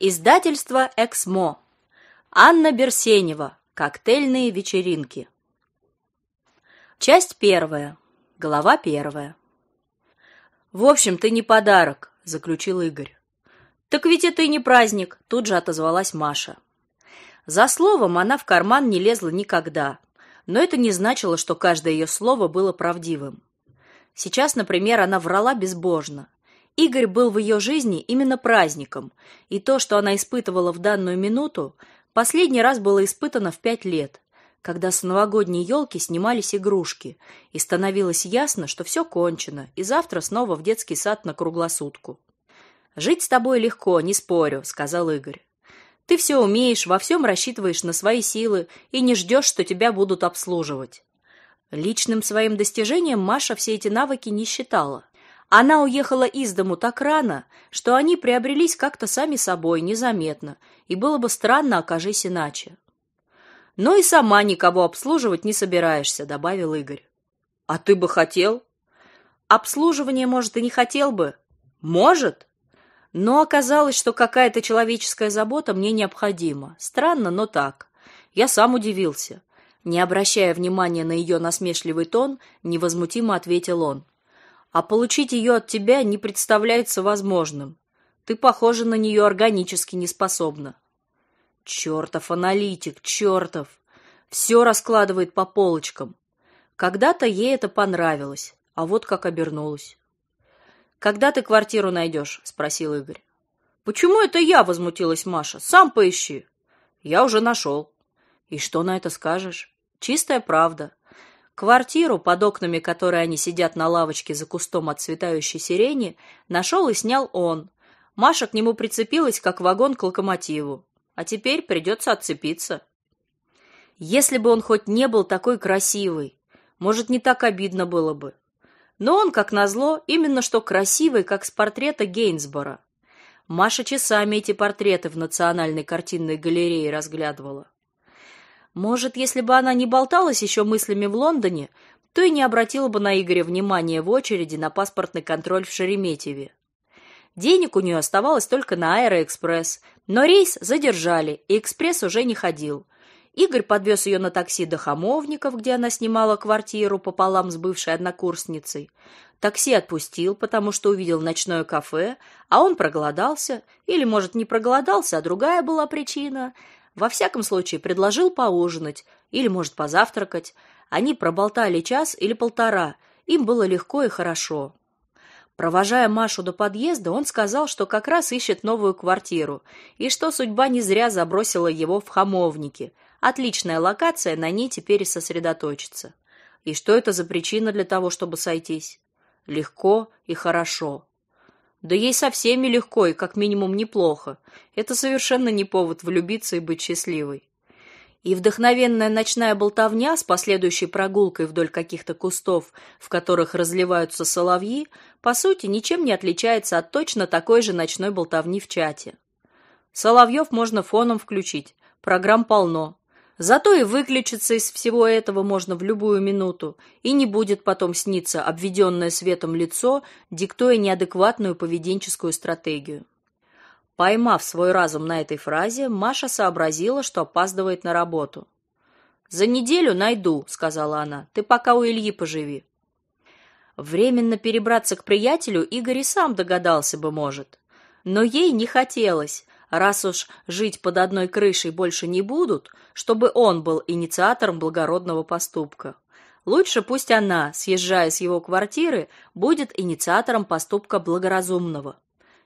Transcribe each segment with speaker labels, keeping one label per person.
Speaker 1: Издательство «Эксмо». Анна Берсенева. Коктейльные вечеринки. Часть первая. Глава первая. «В общем, ты не подарок», — заключил Игорь. «Так ведь это и не праздник», — тут же отозвалась Маша. За словом она в карман не лезла никогда, но это не значило, что каждое ее слово было правдивым. Сейчас, например, она врала безбожно. Игорь был в ее жизни именно праздником, и то, что она испытывала в данную минуту, последний раз было испытано в пять лет, когда с новогодней елки снимались игрушки, и становилось ясно, что все кончено, и завтра снова в детский сад на круглосутку. «Жить с тобой легко, не спорю», — сказал Игорь. «Ты все умеешь, во всем рассчитываешь на свои силы и не ждешь, что тебя будут обслуживать». Личным своим достижением Маша все эти навыки не считала. Она уехала из дому так рано, что они приобрелись как-то сами собой, незаметно, и было бы странно, окажись иначе. «Но и сама никого обслуживать не собираешься», — добавил Игорь. «А ты бы хотел?» «Обслуживание, может, и не хотел бы». «Может?» Но оказалось, что какая-то человеческая забота мне необходима. Странно, но так. Я сам удивился. Не обращая внимания на ее насмешливый тон, невозмутимо ответил он а получить ее от тебя не представляется возможным. Ты, похоже, на нее органически не способна. Чертов аналитик, чертов! Все раскладывает по полочкам. Когда-то ей это понравилось, а вот как обернулось. «Когда ты квартиру найдешь?» – спросил Игорь. «Почему это я?» – возмутилась Маша. «Сам поищи». «Я уже нашел». «И что на это скажешь?» «Чистая правда. Квартиру, под окнами которой они сидят на лавочке за кустом отцветающей сирени, нашел и снял он. Маша к нему прицепилась, как вагон к локомотиву. А теперь придется отцепиться. Если бы он хоть не был такой красивый, может, не так обидно было бы. Но он, как назло, именно что красивый, как с портрета Гейнсбора. Маша часами эти портреты в Национальной картинной галерее разглядывала. Может, если бы она не болталась еще мыслями в Лондоне, то и не обратила бы на Игоря внимания в очереди на паспортный контроль в Шереметьеве. Денег у нее оставалось только на Аэроэкспресс, но рейс задержали, и экспресс уже не ходил. Игорь подвез ее на такси до Хамовников, где она снимала квартиру пополам с бывшей однокурсницей. Такси отпустил, потому что увидел ночное кафе, а он проголодался, или, может, не проголодался, а другая была причина – во всяком случае, предложил поужинать или, может, позавтракать. Они проболтали час или полтора. Им было легко и хорошо. Провожая Машу до подъезда, он сказал, что как раз ищет новую квартиру и что судьба не зря забросила его в Хамовники. Отличная локация, на ней теперь и сосредоточиться. И что это за причина для того, чтобы сойтись? Легко и хорошо. Да ей со всеми легко и как минимум неплохо. Это совершенно не повод влюбиться и быть счастливой. И вдохновенная ночная болтовня с последующей прогулкой вдоль каких-то кустов, в которых разливаются соловьи, по сути, ничем не отличается от точно такой же ночной болтовни в чате. Соловьев можно фоном включить, программ полно, Зато и выключиться из всего этого можно в любую минуту, и не будет потом сниться обведенное светом лицо, диктуя неадекватную поведенческую стратегию. Поймав свой разум на этой фразе, Маша сообразила, что опаздывает на работу. «За неделю найду», — сказала она, — «ты пока у Ильи поживи». Временно перебраться к приятелю Игорь и сам догадался бы, может. Но ей не хотелось раз уж жить под одной крышей больше не будут, чтобы он был инициатором благородного поступка. Лучше пусть она, съезжая с его квартиры, будет инициатором поступка благоразумного,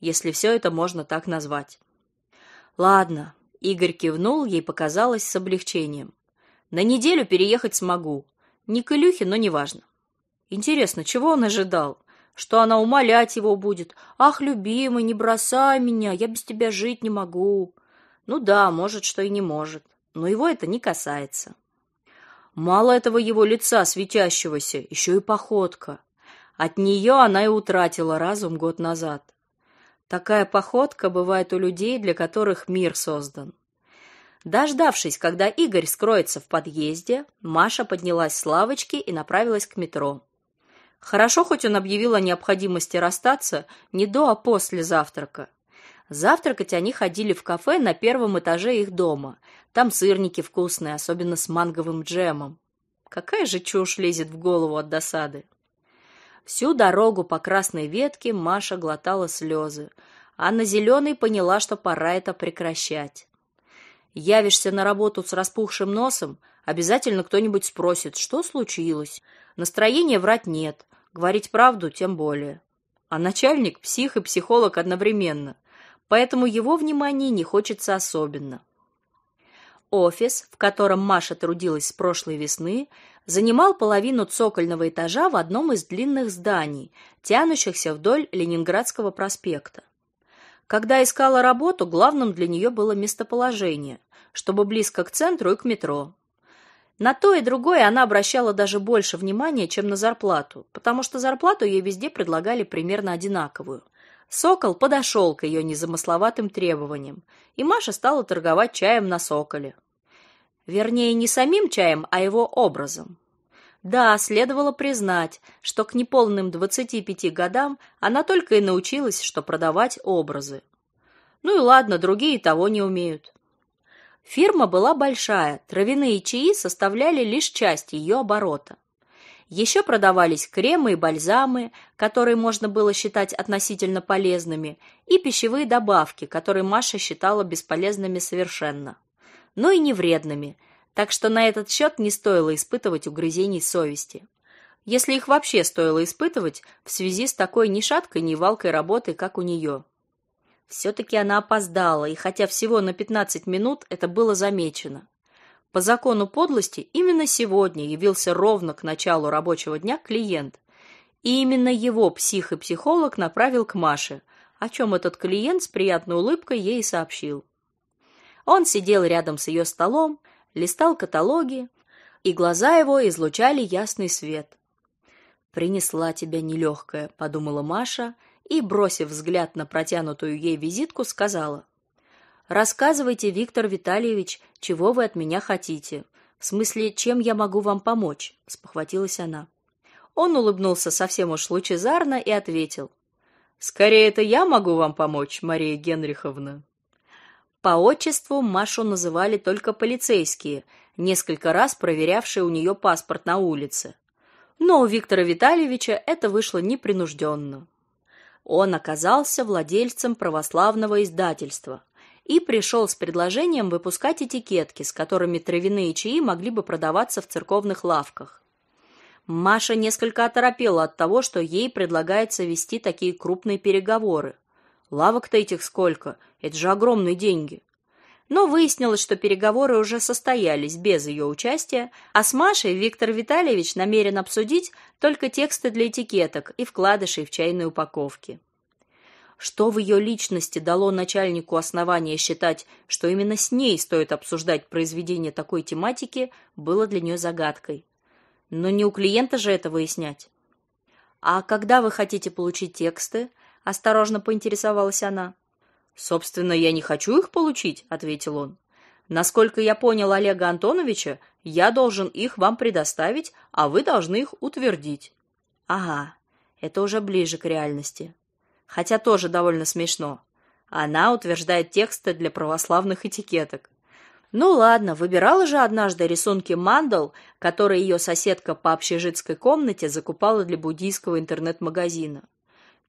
Speaker 1: если все это можно так назвать. Ладно, Игорь кивнул, ей показалось с облегчением. На неделю переехать смогу. Не к Илюхе, но неважно. Интересно, чего он ожидал? что она умолять его будет. «Ах, любимый, не бросай меня, я без тебя жить не могу». Ну да, может, что и не может, но его это не касается. Мало этого его лица светящегося, еще и походка. От нее она и утратила разум год назад. Такая походка бывает у людей, для которых мир создан. Дождавшись, когда Игорь скроется в подъезде, Маша поднялась с лавочки и направилась к метро. Хорошо, хоть он объявил о необходимости расстаться не до, а после завтрака. Завтракать они ходили в кафе на первом этаже их дома. Там сырники вкусные, особенно с манговым джемом. Какая же чушь лезет в голову от досады. Всю дорогу по красной ветке Маша глотала слезы, Анна зеленый поняла, что пора это прекращать. Явишься на работу с распухшим носом, обязательно кто-нибудь спросит, что случилось. Настроения врать нет, Говорить правду тем более. А начальник – псих и психолог одновременно, поэтому его внимание не хочется особенно. Офис, в котором Маша трудилась с прошлой весны, занимал половину цокольного этажа в одном из длинных зданий, тянущихся вдоль Ленинградского проспекта. Когда искала работу, главным для нее было местоположение, чтобы близко к центру и к метро. На то и другое она обращала даже больше внимания, чем на зарплату, потому что зарплату ей везде предлагали примерно одинаковую. Сокол подошел к ее незамысловатым требованиям, и Маша стала торговать чаем на Соколе. Вернее, не самим чаем, а его образом. Да, следовало признать, что к неполным 25 годам она только и научилась, что продавать образы. Ну и ладно, другие того не умеют. Фирма была большая, травяные чаи составляли лишь часть ее оборота. Еще продавались кремы и бальзамы, которые можно было считать относительно полезными, и пищевые добавки, которые Маша считала бесполезными совершенно, но и не вредными, так что на этот счет не стоило испытывать угрызений совести. Если их вообще стоило испытывать в связи с такой ни шаткой, ни валкой работой, как у нее. Все-таки она опоздала, и хотя всего на 15 минут это было замечено. По закону подлости именно сегодня явился ровно к началу рабочего дня клиент. И именно его псих и психолог направил к Маше, о чем этот клиент с приятной улыбкой ей сообщил. Он сидел рядом с ее столом, листал каталоги, и глаза его излучали ясный свет. «Принесла тебя нелегкая», — подумала Маша, — и, бросив взгляд на протянутую ей визитку, сказала: "Рассказывайте, Виктор Витальевич, чего вы от меня хотите? В смысле, чем я могу вам помочь?" спохватилась она. Он улыбнулся совсем уж лучезарно и ответил: "Скорее это я могу вам помочь, Мария Генриховна". По отчеству Машу называли только полицейские, несколько раз проверявшие у нее паспорт на улице. Но у Виктора Витальевича это вышло непринужденно. Он оказался владельцем православного издательства и пришел с предложением выпускать этикетки, с которыми травяные чаи могли бы продаваться в церковных лавках. Маша несколько оторопела от того, что ей предлагается вести такие крупные переговоры. Лавок-то этих сколько? Это же огромные деньги но выяснилось, что переговоры уже состоялись без ее участия, а с Машей Виктор Витальевич намерен обсудить только тексты для этикеток и вкладышей в чайной упаковке. Что в ее личности дало начальнику основания считать, что именно с ней стоит обсуждать произведение такой тематики, было для нее загадкой. Но не у клиента же это выяснять. А когда вы хотите получить тексты? осторожно поинтересовалась она. Собственно, я не хочу их получить, ответил он. Насколько я понял Олега Антоновича, я должен их вам предоставить, а вы должны их утвердить. Ага. Это уже ближе к реальности. Хотя тоже довольно смешно. Она утверждает тексты для православных этикеток. Ну ладно, выбирала же однажды рисунки мандал, которые ее соседка по общежитской комнате закупала для буддийского интернет-магазина.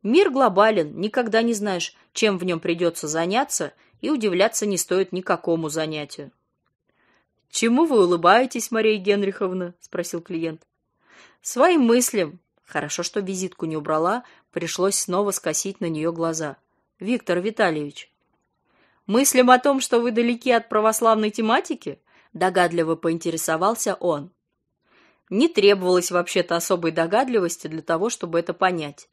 Speaker 1: Мир глобален, никогда не знаешь, чем в нем придется заняться, и удивляться не стоит никакому занятию. Чему вы улыбаетесь, Мария Генриховна? спросил клиент. Своим мыслям. Хорошо, что визитку не убрала, пришлось снова скосить на нее глаза. Виктор Витальевич. Мыслям о том, что вы далеки от православной тематики, догадливо поинтересовался он. Не требовалось вообще-то особой догадливости для того, чтобы это понять.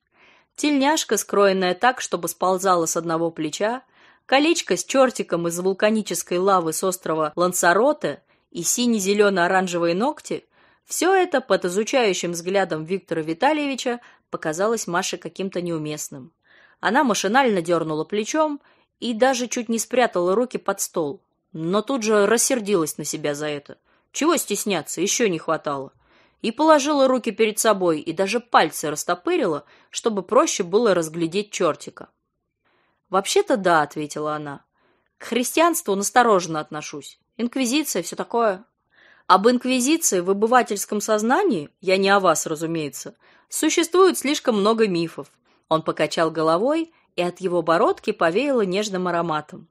Speaker 1: Тельняшка, скроенная так, чтобы сползала с одного плеча, колечко с чертиком из вулканической лавы с острова Лансароте и сине-зелено-оранжевые ногти – все это под изучающим взглядом Виктора Витальевича показалось Маше каким-то неуместным. Она машинально дернула плечом и даже чуть не спрятала руки под стол, но тут же рассердилась на себя за это. Чего стесняться, еще не хватало и положила руки перед собой и даже пальцы растопырила, чтобы проще было разглядеть чертика. «Вообще-то да», — ответила она. «К христианству настороженно отношусь. Инквизиция, все такое». Об инквизиции в обывательском сознании, я не о вас, разумеется, существует слишком много мифов. Он покачал головой, и от его бородки повеяло нежным ароматом.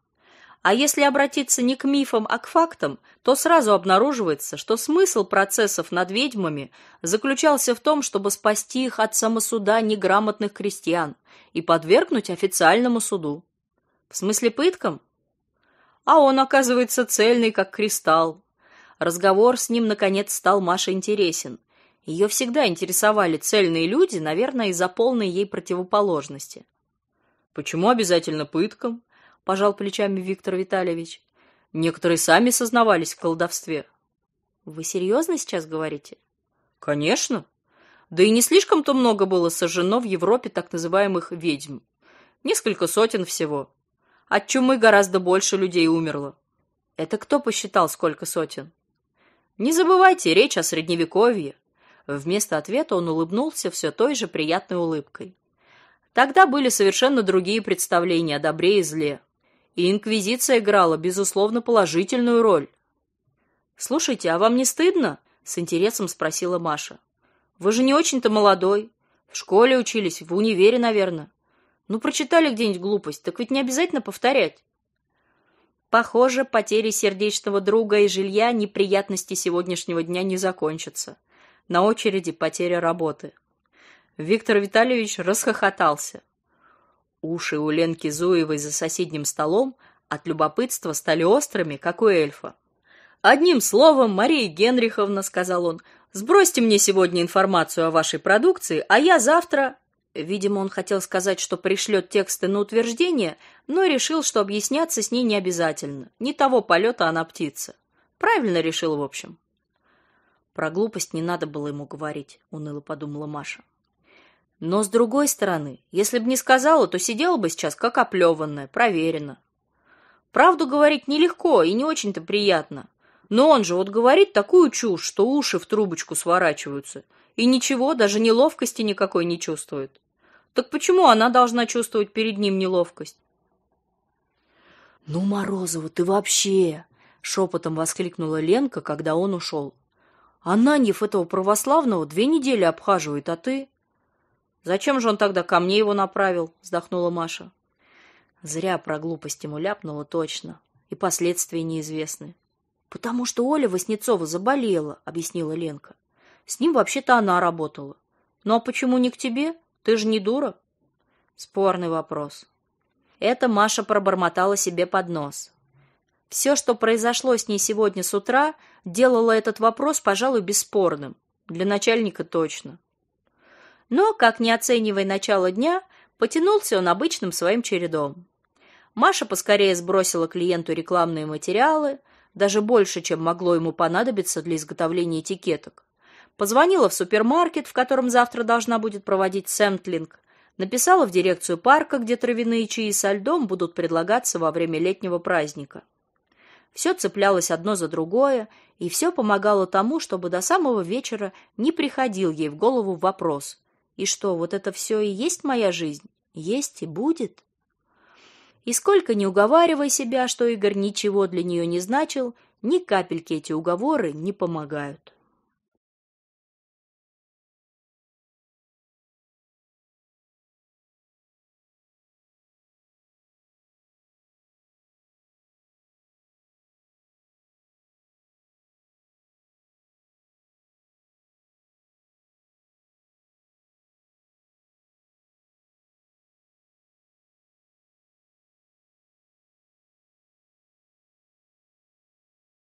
Speaker 1: А если обратиться не к мифам, а к фактам, то сразу обнаруживается, что смысл процессов над ведьмами заключался в том, чтобы спасти их от самосуда неграмотных крестьян и подвергнуть официальному суду. В смысле пыткам? А он оказывается цельный, как кристалл. Разговор с ним наконец стал Маше интересен. Ее всегда интересовали цельные люди, наверное, из-за полной ей противоположности. Почему обязательно пыткам? — пожал плечами Виктор Витальевич. «Некоторые сами сознавались в колдовстве». «Вы серьезно сейчас говорите?» «Конечно. Да и не слишком-то много было сожжено в Европе так называемых ведьм. Несколько сотен всего. От чумы гораздо больше людей умерло». «Это кто посчитал, сколько сотен?» «Не забывайте, речь о Средневековье». Вместо ответа он улыбнулся все той же приятной улыбкой. Тогда были совершенно другие представления о добре и зле. И инквизиция играла, безусловно, положительную роль. «Слушайте, а вам не стыдно?» — с интересом спросила Маша. «Вы же не очень-то молодой. В школе учились, в универе, наверное. Ну, прочитали где-нибудь глупость, так ведь не обязательно повторять». Похоже, потери сердечного друга и жилья неприятности сегодняшнего дня не закончатся. На очереди потеря работы. Виктор Витальевич расхохотался. Уши у Ленки Зуевой за соседним столом от любопытства стали острыми, как у эльфа. Одним словом, Мария Генриховна, сказал он, сбросьте мне сегодня информацию о вашей продукции, а я завтра Видимо, он хотел сказать, что пришлет тексты на утверждение, но решил, что объясняться с ней не обязательно. Не того полета она птица. Правильно решил, в общем. Про глупость не надо было ему говорить, уныло подумала Маша. Но с другой стороны, если бы не сказала, то сидела бы сейчас как оплеванная, проверена. Правду говорить нелегко и не очень-то приятно. Но он же вот говорит такую чушь, что уши в трубочку сворачиваются. И ничего, даже неловкости никакой не чувствует. Так почему она должна чувствовать перед ним неловкость? «Ну, Морозова, ты вообще!» — шепотом воскликнула Ленка, когда он ушел. «Ананьев этого православного две недели обхаживает, а ты...» Зачем же он тогда ко мне его направил? вздохнула Маша. Зря про глупость ему ляпнула точно, и последствия неизвестны. Потому что Оля Васнецова заболела, объяснила Ленка. С ним вообще-то она работала. Ну а почему не к тебе? Ты же не дура. Спорный вопрос. Это Маша пробормотала себе под нос. Все, что произошло с ней сегодня с утра, делало этот вопрос, пожалуй, бесспорным. Для начальника точно но, как не оценивая начало дня, потянулся он обычным своим чередом. Маша поскорее сбросила клиенту рекламные материалы, даже больше, чем могло ему понадобиться для изготовления этикеток. Позвонила в супермаркет, в котором завтра должна будет проводить сэмплинг, написала в дирекцию парка, где травяные чаи со льдом будут предлагаться во время летнего праздника. Все цеплялось одно за другое, и все помогало тому, чтобы до самого вечера не приходил ей в голову вопрос, и что, вот это все и есть моя жизнь? Есть и будет? И сколько не уговаривай себя, что Игорь ничего для нее не значил, ни капельки эти уговоры не помогают.